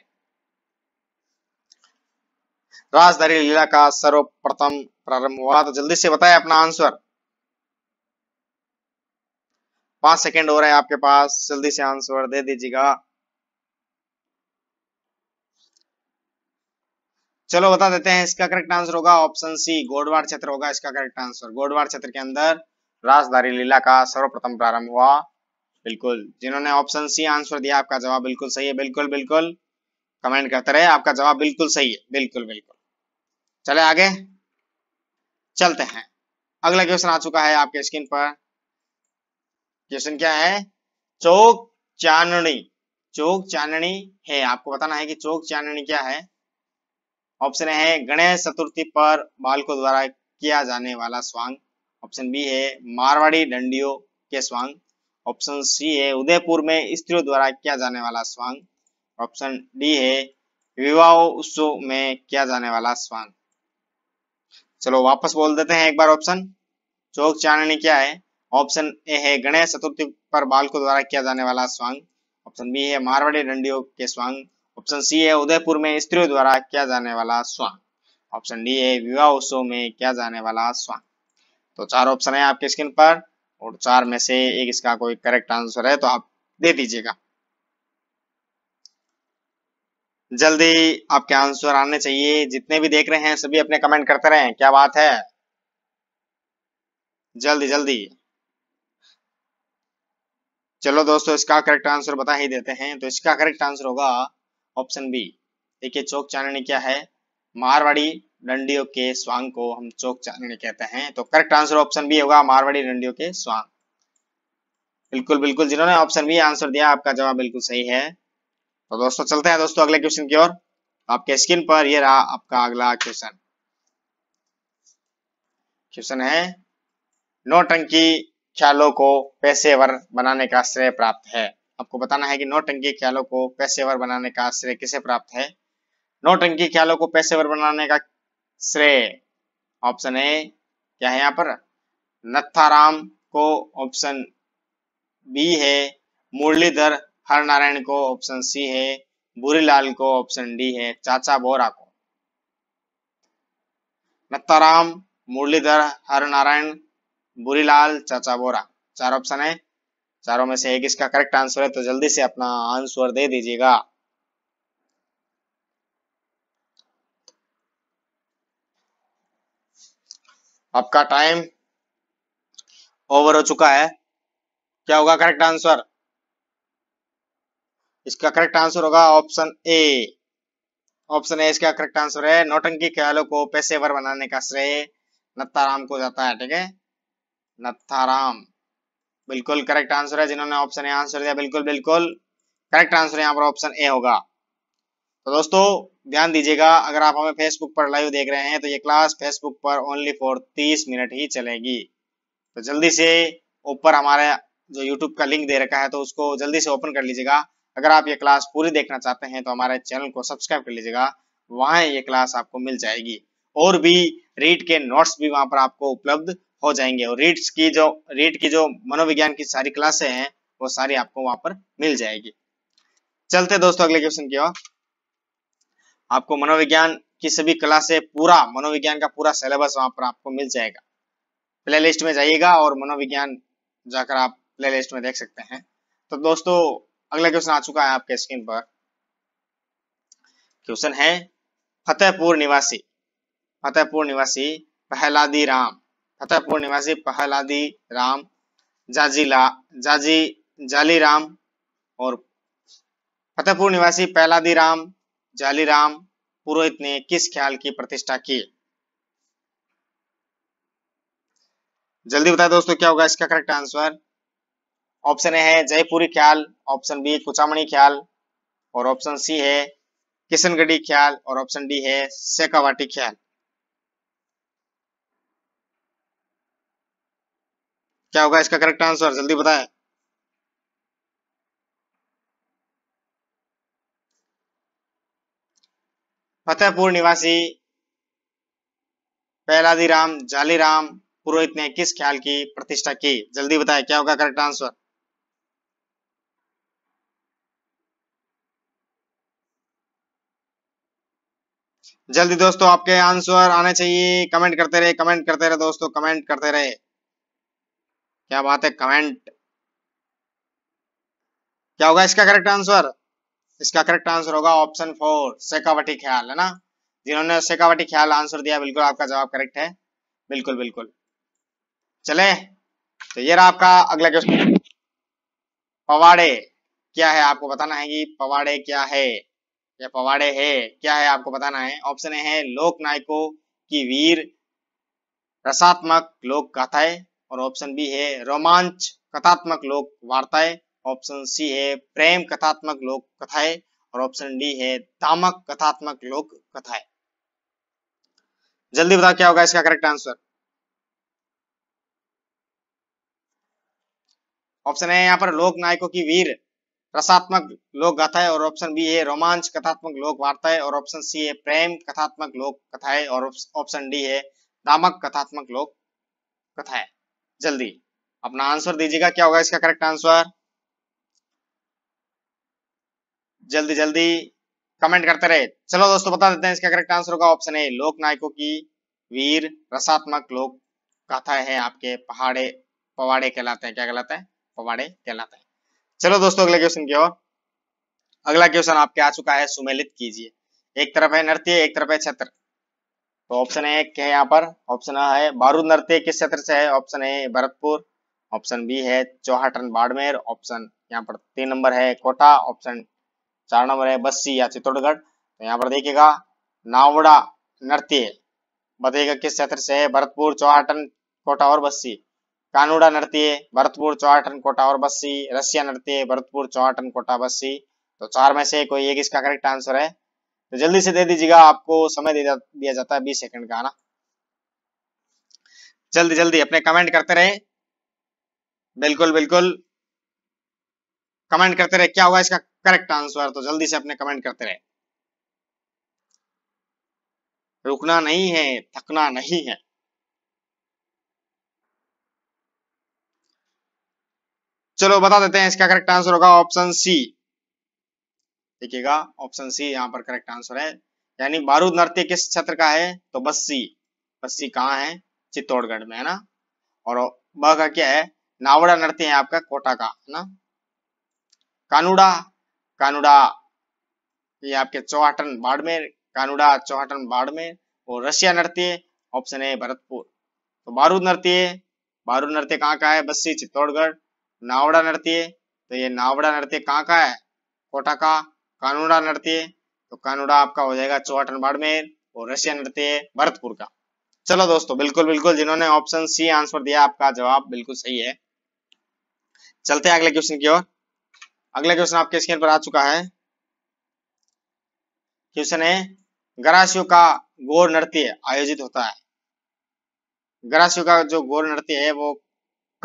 राजधानी लीला का सर्वप्रथम प्रारंभ हुआ तो जल्दी से बताएं अपना आंसर पांच सेकंड हो रहे हैं आपके पास जल्दी से आंसर दे दीजिएगा चलो बता देते हैं इसका करेक्ट आंसर होगा ऑप्शन सी गोडवार क्षेत्र होगा इसका करेक्ट आंसर गोडवार क्षेत्र के अंदर राजधारी लीला का सर्वप्रथम प्रारंभ हुआ बिल्कुल जिन्होंने ऑप्शन सी आंसर दिया आपका जवाब बिल्कुल सही है बिल्कुल बिल्कुल कमेंट करते रहे आपका जवाब बिल्कुल सही है बिल्कुल बिल्कुल चले आगे चलते हैं अगला क्वेश्चन आ चुका है आपके स्क्रीन पर क्वेश्चन क्या है चौक चांदनी चौक चांदनी है आपको बताना है कि चौक चांदनी क्या है ऑप्शन है गणेश चतुर्थी पर बालकों द्वारा किया जाने वाला स्वांग ऑप्शन बी है मारवाड़ी डंडियों के स्वांग ऑप्शन सी है उदयपुर में स्त्रियों द्वारा किया जाने वाला स्वांग ऑप्शन डी है विवाह उत्सव में किया जाने वाला स्वांग चलो वापस बोल देते हैं एक बार ऑप्शन चौक चांदनी क्या है ऑप्शन ए है गणेश चतुर्थी पर बालकों द्वारा किया जाने वाला स्वांग ऑप्शन बी है मारवाड़ी डंडियों के स्वांग ऑप्शन सी है उदयपुर में स्त्रियों द्वारा किया जाने वाला स्वांग ऑप्शन डी है विवाह उत्सव में किया जाने वाला स्वांग तो चार ऑप्शन है आपके स्क्रीन पर और चार में से एक इसका कोई करेक्ट आंसर है तो आप दे दीजिएगा जल्दी आपके आंसर आने चाहिए जितने भी देख रहे हैं सभी अपने कमेंट करते रहे क्या बात है जल्दी जल्दी चलो दोस्तों इसका करेक्ट आंसर बता ही देते हैं तो इसका करेक्ट आंसर होगा ऑप्शन बी देखिए चौक चांदनी क्या है मारवाड़ी डंडियों के स्वांग को हम चौक चांदनी कहते हैं तो करेक्ट आंसर ऑप्शन बी होगा मारवाड़ी डंडियों के स्वांग बिल्कुल बिल्कुल जिन्होंने ऑप्शन बी आंसर दिया आपका जवाब बिल्कुल सही है तो दोस्तों चलते हैं दोस्तों अगले क्वेश्चन की ओर आपके स्क्रीन पर यह रहा आपका अगला क्वेश्चन क्वेश्चन है नोटंकी ख्यालों को पेशेवर बनाने का श्रेय प्राप्त है आपको बताना है कि नौटंकी ख्यालों को पेशेवर बनाने का श्रेय किसे प्राप्त है नौटंकी ख्यालों को पेशेवर बनाने का श्रेय ऑप्शन ए क्या है यहाँ पर नत्थाराम को ऑप्शन बी है मुरलीधर हर नारायण को ऑप्शन सी है बुरीलाल को ऑप्शन डी है चाचा बोरा को नत्ताराम मुरलीधर हर नारायण बुरीलाल चाचा बोरा चार ऑप्शन है चारों में से एक इसका करेक्ट आंसर है तो जल्दी से अपना आंसर दे दीजिएगा आपका टाइम ओवर हो चुका है क्या होगा करेक्ट आंसर इसका करेक्ट आंसर होगा ऑप्शन ए ऑप्शन ए इसका करेक्ट आंसर है नौटंकी ख्यालों को पेशेवर बनाने का श्रेय नत्थाराम को जाता है ठीक है नत्थाराम बिल्कुल करेक्ट आंसर है जिन्होंने ऑप्शन ए आंसर दिया बिल्कुल बिल्कुल करेक्ट आंसर यहाँ पर ऑप्शन ए होगा तो दोस्तों ध्यान दीजिएगा अगर आप हमें फेसबुक पर लाइव देख रहे हैं तो ये क्लास फेसबुक पर ओनली फॉर तीस मिनट ही चलेगी तो जल्दी से ऊपर हमारे जो यूट्यूब का लिंक दे रखा है तो उसको जल्दी से ओपन कर लीजिएगा अगर आप ये क्लास पूरी देखना चाहते हैं तो हमारे चैनल को सब्सक्राइब कर लीजिएगा वहां ये क्लास आपको मिल जाएगी और भी रीड के नोट्स भी वहां पर आपको उपलब्ध हो जाएंगे और रीट्स की जो रीट की जो मनोविज्ञान की सारी क्लासे हैं वो सारी आपको वहां पर मिल जाएगी चलते दोस्तों अगले क्वेश्चन की ओर आपको मनोविज्ञान की सभी क्लासे पूरा मनोविज्ञान का पूरा सिलेबस वहां पर आपको मिल जाएगा प्लेलिस्ट में जाइएगा और मनोविज्ञान जाकर आप प्लेलिस्ट में देख सकते हैं तो दोस्तों अगला क्वेश्चन आ चुका है आपके स्क्रीन पर क्वेश्चन है फतेहपुर निवासी फतेहपुर निवासी पहलादी राम फतेह पूर्णिवासी पहलादी राम जाजीला जाजी जाली राम और फतेहपुर निवासी पहलादी राम जाली राम पुरोहित ने किस ख्याल की प्रतिष्ठा की जल्दी बताए दोस्तों क्या होगा इसका करेक्ट आंसर ऑप्शन ए है जयपुरी ख्याल ऑप्शन बी कुचामणी ख्याल और ऑप्शन सी है किशनगढ़ी ख्याल और ऑप्शन डी है शेखावाटी ख्याल क्या होगा इसका करेक्ट आंसर जल्दी बताएं फतेहपुर निवासी पहलादी राम राम पुरोहित ने किस ख्याल की प्रतिष्ठा की जल्दी बताएं क्या होगा करेक्ट आंसर जल्दी दोस्तों आपके आंसर आने चाहिए कमेंट करते रहे कमेंट करते रहे दोस्तों कमेंट करते रहे क्या बात है कमेंट क्या होगा इसका करेक्ट आंसर इसका करेक्ट आंसर होगा ऑप्शन फोर सेकावटी ख्याल है ना जिन्होंने सेकावटी ख्याल आंसर दिया बिल्कुल आपका जवाब करेक्ट है बिल्कुल बिल्कुल चले तो ये रहा आपका अगला क्वेश्चन पवाड़े क्या है आपको बताना है कि पवाड़े क्या है या पवाड़े है क्या है आपको बताना है ऑप्शन है लोक नायकों की वीर रसात्मक लोक गाथाएं और ऑप्शन बी है रोमांच कथात्मक लोक वार्ताएं ऑप्शन सी है प्रेम कथात्मक लोक कथाएं और ऑप्शन डी है दामक कथात्मक लोक कथाएं जल्दी बताओ क्या होगा इसका करेक्ट आंसर ऑप्शन है यहाँ पर लोक नायकों की वीर रसात्मक लोक है और ऑप्शन बी है रोमांच कथात्मक लोक है और ऑप्शन सी है प्रेम कथात्मक लोक कथाएं और ऑप्शन डी है दामक कथात्मक लोक कथाएं जल्दी अपना आंसर दीजिएगा क्या होगा इसका करेक्ट आंसर जल्दी जल्दी कमेंट करते रहे चलो दोस्तों बता देते हैं इसका करेक्ट आंसर होगा ऑप्शन ए लोक नायकों की वीर रसात्मक लोक कथा है आपके पहाड़े पवाड़े कहलाते हैं क्या कहलाते हैं पवाड़े कहलाते हैं चलो दोस्तों अगले क्वेश्चन की ओर अगला क्वेश्चन आपके आ चुका है सुमेलित कीजिए एक तरफ है नृत्य एक तरफ है छत्र तो ऑप्शन ए क्या है यहाँ पर ऑप्शन अ है बारूद नृत्य किस क्षेत्र से है option A Bharatpur option B है चौहाटन बाड़मेर ऑप्शन यहाँ पर तीन नंबर है कोटा ऑप्शन चार नंबर है बस्सी या चित्तौड़गढ़ तो यहाँ पर देखिएगा नावड़ा नृत्य बताइएगा किस क्षेत्र से है भरतपुर चौहाटन कोटा और बस्सी कानूड़ा नृत्य भरतपुर चौहाटन कोटा और बस्सी रसिया नृत्य भरतपुर चौहाटन कोटा बस्सी तो चार में से कोई एक इसका करेक्ट आंसर है तो जल्दी से दे दीजिएगा आपको समय दे दिया जाता है बीस सेकंड का ना जल्दी जल्दी अपने कमेंट करते रहे बिल्कुल बिल्कुल कमेंट करते रहे क्या हुआ इसका करेक्ट आंसर तो जल्दी से अपने कमेंट करते रहे रुकना नहीं है थकना नहीं है चलो बता देते हैं इसका करेक्ट आंसर होगा ऑप्शन सी देखिएगा ऑप्शन सी यहाँ पर करेक्ट आंसर है यानी बारूद नृत्य किस क्षेत्र का है तो बस्सी बस्सी कहाँ है चित्तौड़गढ़ में है ना और ब का क्या है नावड़ा नृत्य है आपका कोटा का है ना कानूड़ा कानूड़ा ये आपके चौहाटन बाड़मेर कानूड़ा चौहटन बाड़मेर और रशिया नृत्य ऑप्शन है भरतपुर तो बारूद नृत्य बारूद नृत्य कहाँ का है बस्सी चित्तौड़गढ़ नावड़ा नृत्य तो ये नावड़ा नृत्य कहाँ का है कोटा का कानूडा नृत्य तो कानूडा आपका हो जाएगा चौहट बाड़मेर और रशिया नृत्य भरतपुर का चलो दोस्तों बिल्कुल बिल्कुल जिन्होंने ऑप्शन सी आंसर दिया आपका जवाब बिल्कुल सही है चलते हैं अगले क्वेश्चन की ओर अगला क्वेश्चन आपके स्क्रीन पर आ चुका है क्वेश्चन है ग्रासियो का गोर नृत्य आयोजित होता है ग्रासियो का जो गोर नृत्य है वो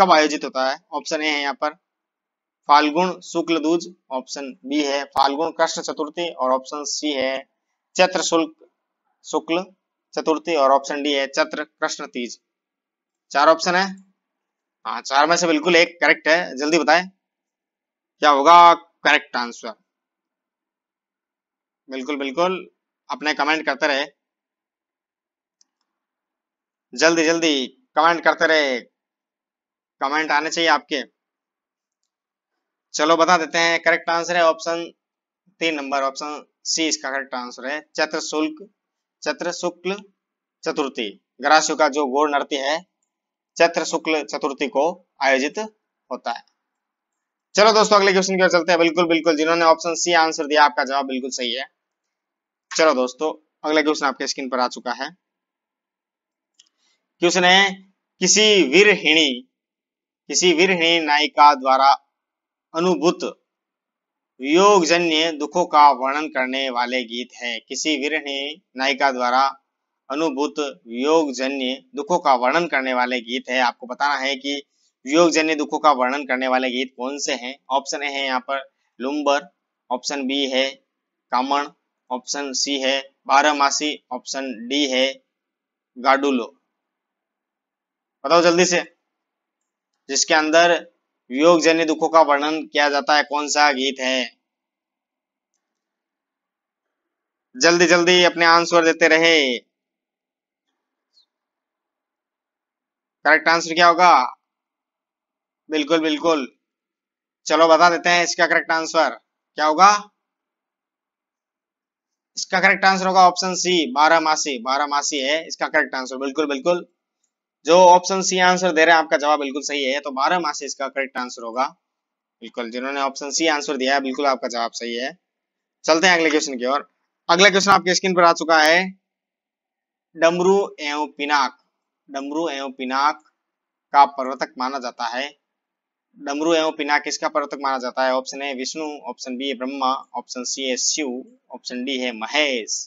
कब आयोजित होता है ऑप्शन ए है यहाँ पर फाल्गुन शुक्ल दूज ऑप्शन बी है फाल्गुन कृष्ण चतुर्थी और ऑप्शन सी है चैत्र शुल्क शुक्ल चतुर्थी और ऑप्शन डी है चैत्र कृष्ण तीज चार ऑप्शन है हाँ चार में से बिल्कुल एक करेक्ट है जल्दी बताएं क्या होगा करेक्ट आंसर बिल्कुल बिल्कुल अपने कमेंट करते रहे जल्दी जल्दी कमेंट करते रहे कमेंट आने चाहिए आपके चलो बता देते हैं करेक्ट आंसर है ऑप्शन तीन नंबर ऑप्शन सी इसका करेक्ट आंसर है चत्र शुल्क चत्र शुक्ल चतुर्थी ग्रासियों का जो गोर नृत्य है चत्र शुक्ल चतुर्थी को आयोजित होता है चलो दोस्तों अगले क्वेश्चन की ओर चलते हैं बिल्कुल बिल्कुल जिन्होंने ऑप्शन सी आंसर दिया आपका जवाब बिल्कुल सही है चलो दोस्तों अगला क्वेश्चन आपके स्क्रीन पर आ चुका है क्वेश्चन है किसी वीरहिणी किसी वीरहिणी नायिका द्वारा अनुभूत योगजन्य दुखों का वर्णन करने वाले गीत हैं किसी विरह नायिका द्वारा अनुभूत वियोगजन्य दुखों का वर्णन करने वाले गीत है आपको बताना है कि वियोगजन्य दुखों का वर्णन करने वाले गीत कौन से हैं ऑप्शन ए है यहाँ पर लुम्बर ऑप्शन बी है कामण ऑप्शन सी है बारहमासी ऑप्शन डी है गाडुलो बताओ जल्दी से जिसके अंदर वियोग जन्य दुखों का वर्णन किया जाता है कौन सा गीत है जल्दी जल्दी अपने आंसर देते रहे करेक्ट आंसर क्या होगा बिल्कुल बिल्कुल चलो बता देते हैं इसका करेक्ट आंसर क्या होगा इसका करेक्ट आंसर होगा ऑप्शन सी बारह मासी बारह मासी है इसका करेक्ट आंसर बिल्कुल बिल्कुल जो ऑप्शन सी आंसर दे रहे हैं आपका जवाब बिल्कुल सही है तो बारह से इसका करेक्ट आंसर होगा बिल्कुल जिन्होंने ऑप्शन सी आंसर दिया है बिल्कुल आपका जवाब सही है चलते हैं अगले क्वेश्चन की ओर अगला क्वेश्चन आपके स्क्रीन पर आ चुका है डमरू एवं पिनाक डमरू एवं पिनाक का पर्वतक माना जाता है डमरू एवं पिनाक किसका पर्वतक माना जाता है option A Vishnu option B Brahma option C है शिव ऑप्शन डी है महेश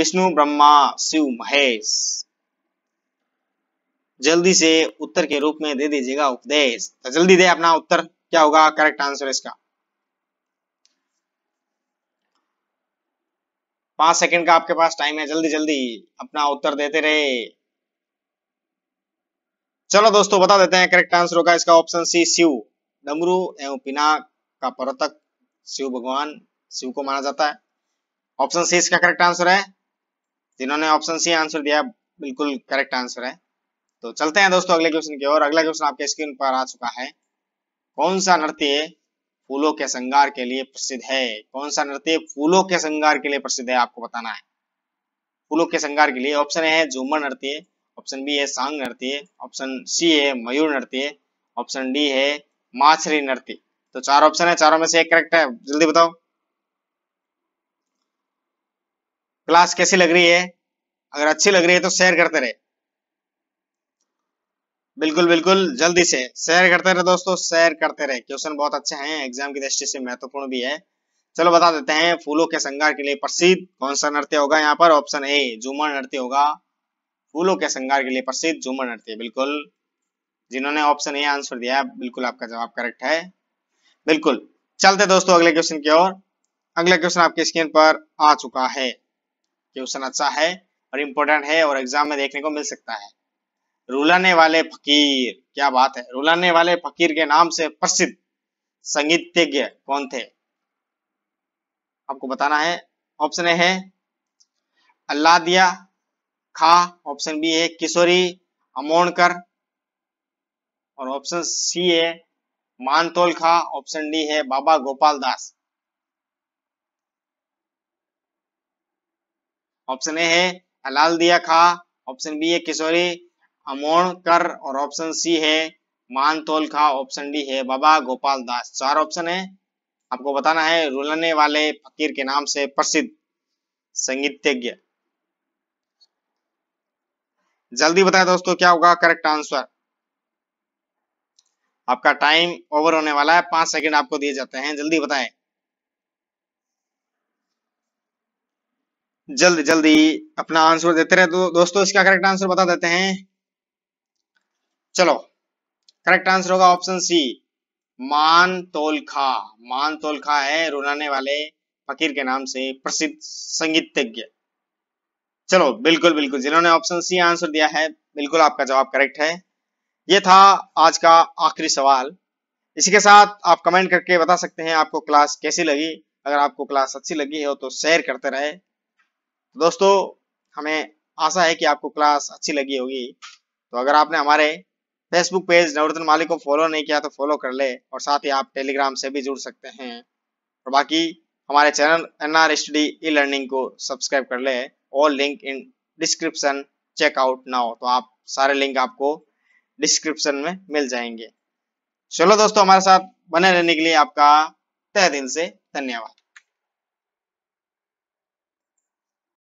विष्णु ब्रह्मा शिव महेश जल्दी से उत्तर के रूप में दे दीजिएगा उपदेश तो जल्दी दे अपना उत्तर क्या होगा करेक्ट आंसर इसका पांच सेकंड का आपके पास टाइम है जल्दी जल्दी अपना उत्तर देते रहे चलो दोस्तों बता देते हैं करेक्ट आंसर होगा इसका ऑप्शन सी शिव डमरू एवं पिनाक का पर्वतक शिव भगवान शिव को माना जाता है ऑप्शन सी इसका करेक्ट आंसर है जिन्होंने ऑप्शन सी आंसर दिया बिल्कुल करेक्ट आंसर है तो चलते हैं दोस्तों अगले क्वेश्चन की ओर अगला क्वेश्चन आपके स्क्रीन पर आ चुका है कौन सा नृत्य फूलों के श्रृंगार के लिए प्रसिद्ध है कौन सा नृत्य फूलों के श्रृंगार के लिए प्रसिद्ध है आपको बताना है फूलों के श्रृंगार के लिए ऑप्शन है झूमर नृत्य ऑप्शन बी है सांग नृत्य ऑप्शन सी है मयूर नृत्य ऑप्शन डी है माछरी नृत्य तो चार ऑप्शन है चारों में से एक करेक्ट है जल्दी बताओ क्लास कैसी लग रही है अगर अच्छी लग रही है तो शेयर करते रहे बिल्कुल बिल्कुल जल्दी से शेयर करते रहे दोस्तों शेयर करते रहे क्वेश्चन बहुत अच्छे हैं एग्जाम की दृष्टि से महत्वपूर्ण भी है चलो बता देते हैं फूलों के श्रृंगार के लिए प्रसिद्ध कौन सा नृत्य होगा यहाँ पर ऑप्शन ए झूमर नृत्य होगा फूलों के श्रृंगार के लिए प्रसिद्ध झूमर नृत्य बिल्कुल जिन्होंने ऑप्शन ए आंसर दिया है बिल्कुल आपका जवाब करेक्ट है बिल्कुल चलते दोस्तों अगले क्वेश्चन की ओर अगला क्वेश्चन आपके स्क्रीन पर आ चुका है क्वेश्चन अच्छा है और इम्पोर्टेंट है और एग्जाम में देखने को मिल सकता है रुलाने वाले फकीर क्या बात है रुलाने वाले फकीर के नाम से प्रसिद्ध संगीतज्ञ कौन थे आपको बताना है ऑप्शन है अल्लादिया खा ऑप्शन बी है किशोरी अमोणकर और ऑप्शन सी है मानतोल खा ऑप्शन डी है बाबा गोपाल दास ऑप्शन ए है अलाल दिया खा ऑप्शन बी है किशोरी कर और ऑप्शन सी है मान तोल खा ऑप्शन डी है बाबा गोपाल दास चार ऑप्शन है आपको बताना है रुलने वाले फकीर के नाम से प्रसिद्ध संगीतज्ञ जल्दी बताएं दोस्तों क्या होगा करेक्ट आंसर आपका टाइम ओवर होने वाला है पांच सेकंड आपको दिए जाते हैं जल्दी बताएं जल्दी जल्दी अपना आंसर देते रहे तो दोस्तों इसका करेक्ट आंसर बता देते हैं चलो करेक्ट आंसर होगा ऑप्शन सी मान तोलखा मान तोलखा है रुलाने वाले फकीर के नाम से प्रसिद्ध संगीतज्ञ चलो बिल्कुल बिल्कुल जिन्होंने ऑप्शन सी आंसर दिया है बिल्कुल आपका जवाब करेक्ट है ये था आज का आखिरी सवाल इसी के साथ आप कमेंट करके बता सकते हैं आपको क्लास कैसी लगी अगर आपको क्लास अच्छी लगी हो तो शेयर करते रहे तो दोस्तों हमें आशा है कि आपको क्लास अच्छी लगी होगी तो अगर आपने हमारे फेसबुक पेज नवरत्न मालिक को फॉलो नहीं किया तो फॉलो कर ले और साथ ही आप टेलीग्राम से भी जुड़ सकते हैं और बाकी हमारे channel N R S D E learning को सब्सक्राइब कर ले और link in description check out now तो आप सारे लिंक आपको डिस्क्रिप्शन में मिल जाएंगे चलो दोस्तों हमारे साथ बने रहने के लिए आपका तय दिन से धन्यवाद